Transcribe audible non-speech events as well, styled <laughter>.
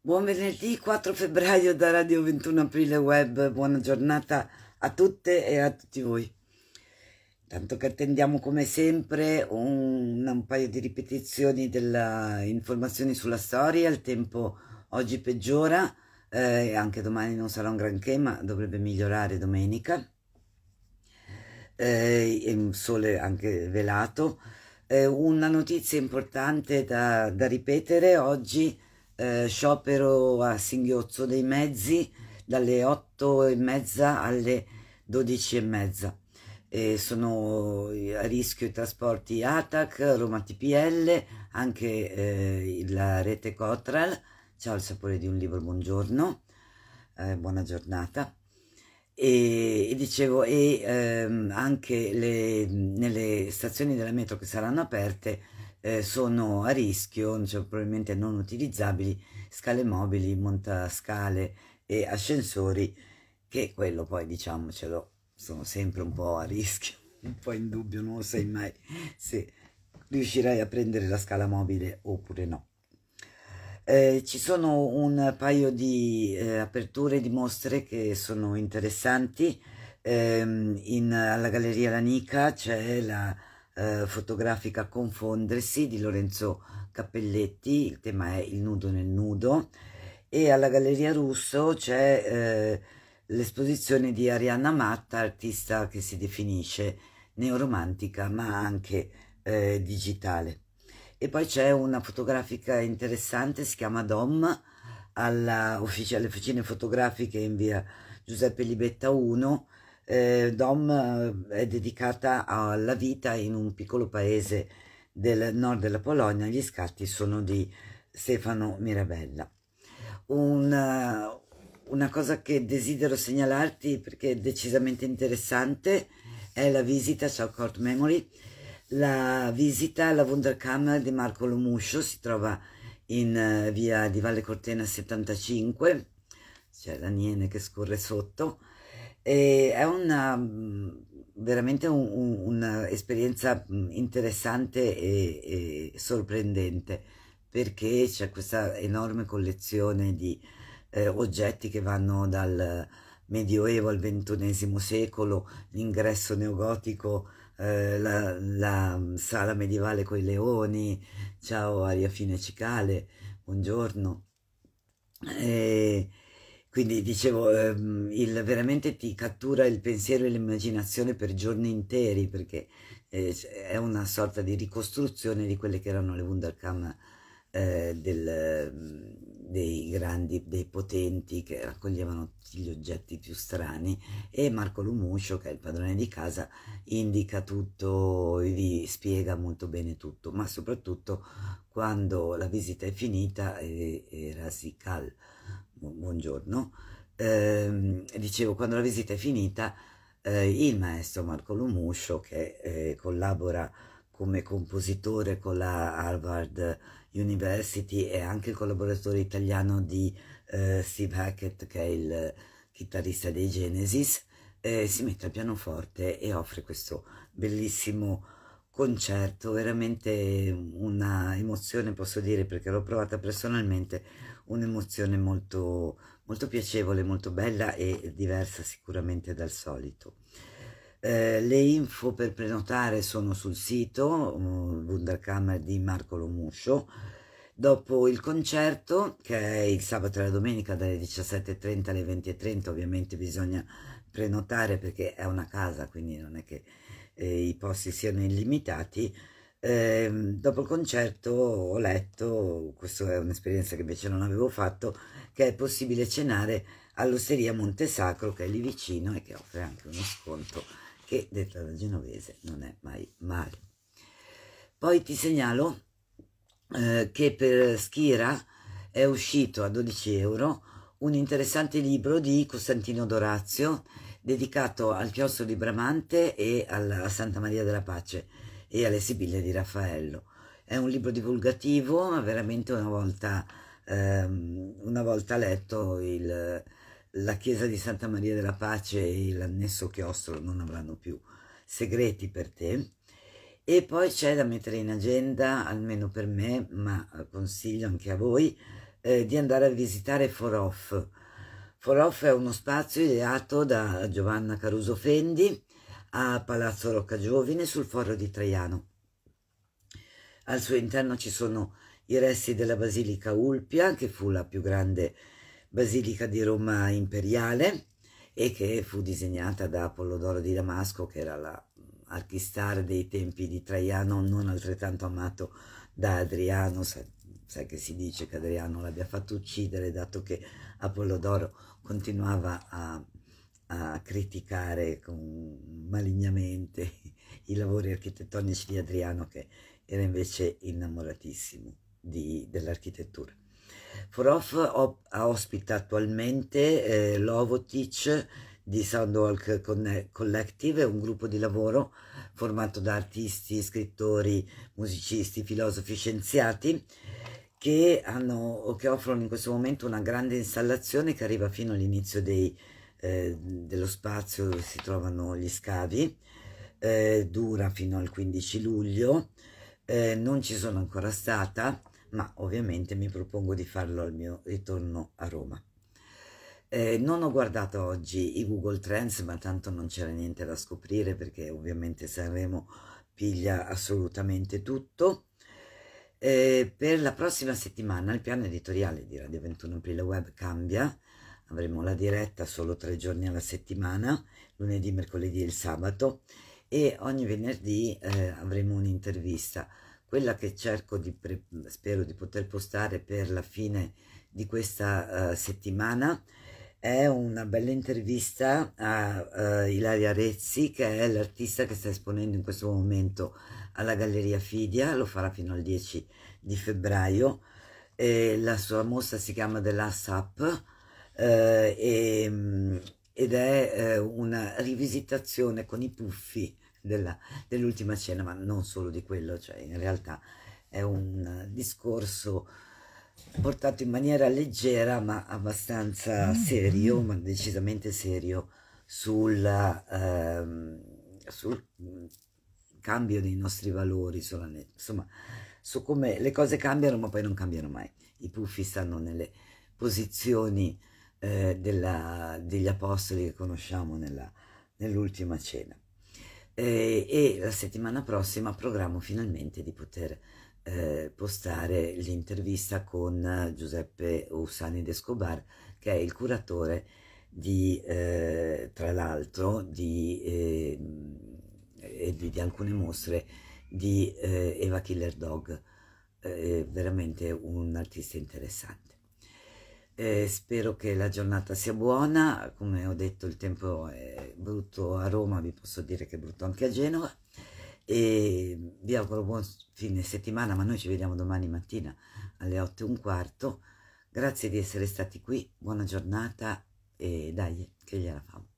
Buon venerdì 4 febbraio da Radio 21 Aprile Web, buona giornata a tutte e a tutti voi. Tanto che attendiamo come sempre un, un paio di ripetizioni delle informazioni sulla storia, il tempo oggi peggiora, eh, anche domani non sarà un granché ma dovrebbe migliorare domenica, eh, e un sole anche velato. Eh, una notizia importante da, da ripetere oggi è eh, sciopero a singhiozzo dei mezzi dalle 8 e mezza alle 12 e mezza. E sono a rischio i trasporti ATAC, Roma TPL, anche eh, la rete Cotral. Ciao il sapore di un libro, buongiorno, eh, buona giornata. E, e dicevo, e ehm, anche le, nelle stazioni della metro che saranno aperte eh, sono a rischio, cioè probabilmente non utilizzabili, scale mobili, montascale e ascensori, che quello poi diciamocelo, sono sempre un po' a rischio, <laughs> un po' in dubbio, non lo sai mai se riuscirai a prendere la scala mobile oppure no. Eh, ci sono un paio di eh, aperture di mostre che sono interessanti. Eh, in, alla Galleria Lanica c'è la eh, fotografica Confondersi di Lorenzo Cappelletti, il tema è Il nudo nel nudo, e alla Galleria Russo c'è eh, l'esposizione di Arianna Matta, artista che si definisce neoromantica ma anche eh, digitale. E poi c'è una fotografica interessante, si chiama Dom, alla offic alle officine fotografiche in via Giuseppe Libetta 1, eh, Dom eh, è dedicata alla vita in un piccolo paese del nord della Polonia, gli scatti sono di Stefano Mirabella. Una, eh, una cosa che desidero segnalarti perché è decisamente interessante è la visita a Court Memory, la visita alla Wunderkammer di Marco Lomuscio, si trova in eh, via di Valle Cortena 75, c'è la Niene che scorre sotto, è una, mm, veramente un'esperienza un, mm, interessante e, e, sorprendente perché c'è questa enorme collezione di eh, oggetti che vanno dal Medioevo al ventunesimo secolo, l'ingresso neogotico, eh, la, la, mm, sala medievale con i leoni, ciao aria fine Cicale, buongiorno. E, quindi dicevo, ehm, il, veramente ti cattura il pensiero e l'immaginazione per giorni interi perché eh, è una sorta di ricostruzione di quelle che erano le Wunderkam eh, del, mm, dei grandi, dei potenti che raccoglievano tutti gli oggetti più strani e Marco Lumuscio, che è il padrone di casa, indica tutto, vi spiega molto bene tutto, ma soprattutto quando la visita è finita eh, era Sikal buongiorno, eh, dicevo quando la visita è finita eh, il maestro Marco Lumuscio che eh, collabora come compositore con la Harvard University e anche collaboratore italiano di eh, Steve Hackett che è il chitarrista dei Genesis eh, si mette al pianoforte e offre questo bellissimo concerto, veramente una emozione posso dire perché l'ho provata personalmente, un'emozione molto, molto piacevole, molto bella e diversa sicuramente dal solito. Eh, le info per prenotare sono sul sito uh, Wunderkammer di Marco Lomuscio. Dopo il concerto, che è il sabato e la domenica dalle 17.30 alle 20.30, ovviamente bisogna prenotare perché è una casa, quindi non è che eh, i posti siano illimitati, eh, dopo il concerto ho letto, questa è un'esperienza che invece non avevo fatto, che è possibile cenare all'osteria Montesacro che è lì vicino e che offre anche uno sconto che detta da genovese non è mai male. Poi ti segnalo eh, che per Schira è uscito a 12 euro un interessante libro di Costantino Dorazio dedicato al chiostro di Bramante e alla Santa Maria della Pace e alle Sibille di Raffaello. È un libro divulgativo, ma veramente una volta, ehm, una volta letto il, la chiesa di Santa Maria della Pace e l'annesso chiostro non avranno più segreti per te. E poi c'è da mettere in agenda, almeno per me, ma consiglio anche a voi, eh, di andare a visitare Forof, For è uno spazio ideato da Giovanna Caruso Fendi a Palazzo Rocca Giovine sul Foro di Traiano. Al suo interno ci sono i resti della Basilica Ulpia, che fu la più grande basilica di Roma imperiale e che fu disegnata da Apollodoro di Damasco, che era l'archistar dei tempi di Traiano, non altrettanto amato da Adriano, sai che si dice che Adriano l'abbia fatto uccidere dato che Apollodoro continuava a, a criticare con, malignamente i lavori architettonici di Adriano che era invece innamoratissimo dell'architettura. Forof op, ospita attualmente eh, l'Ovotic di Soundwalk Collective, un gruppo di lavoro formato da artisti, scrittori, musicisti, filosofi, scienziati, che, hanno, che offrono in questo momento una grande installazione che arriva fino all'inizio eh, dello spazio dove si trovano gli scavi, eh, dura fino al 15 luglio, eh, non ci sono ancora stata, ma ovviamente mi propongo di farlo al mio ritorno a Roma. Eh, non ho guardato oggi i Google Trends, ma tanto non c'era niente da scoprire perché ovviamente Sanremo piglia assolutamente tutto. Eh, per la prossima settimana il piano editoriale di Radio 21 Aprile Web cambia, avremo la diretta solo tre giorni alla settimana, lunedì, mercoledì e il sabato e ogni venerdì eh, avremo un'intervista. Quella che cerco di, pre- spero di poter postare per la fine di questa uh, settimana è una bella intervista a uh, Ilaria Rezzi, che è l'artista che sta esponendo in questo momento alla Galleria Fidia, lo farà fino al 10 di febbraio. E la sua mostra si chiama The Last Up eh, e, ed è eh, una rivisitazione con i puffi dell'ultima dell cena, ma non solo di quello, cioè in realtà è un discorso portato in maniera leggera ma abbastanza mm. serio, ma decisamente serio, sul, ehm, sul mm, cambio dei nostri valori, sulla, insomma su come le cose cambiano ma poi non cambiano mai. I puffi stanno nelle posizioni eh, della, degli apostoli che conosciamo nella, nell'ultima cena. Eh, e la settimana prossima programmo finalmente di poter eh, postare l'intervista con Giuseppe Ussani d'Escobar, che è il curatore di, eh, tra l'altro, di, eh, di, di, alcune mostre di eh, Eva Killer Dog, eh, veramente un artista interessante. Eh, spero che la giornata sia buona, come ho detto il tempo è brutto a Roma, vi posso dire che è brutto anche a Genova e ehm, vi auguro buon fine settimana, ma noi ci vediamo domani mattina alle 8 e un quarto. Grazie di essere stati qui, buona giornata e dai, che gliela famo.